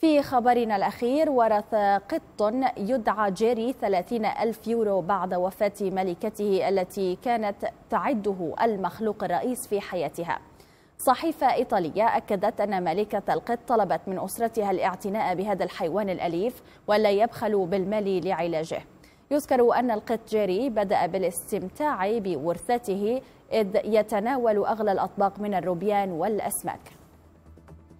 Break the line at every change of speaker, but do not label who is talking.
في خبرنا الأخير ورث قط يدعى جيري 30 ألف يورو بعد وفاة ملكته التي كانت تعده المخلوق الرئيس في حياتها صحيفة إيطالية أكدت أن مالكة القط طلبت من أسرتها الاعتناء بهذا الحيوان الأليف ولا يبخلوا بالمال لعلاجه يذكر أن القط جيري بدأ بالاستمتاع بورثته إذ يتناول أغلى الأطباق من الروبيان والأسماك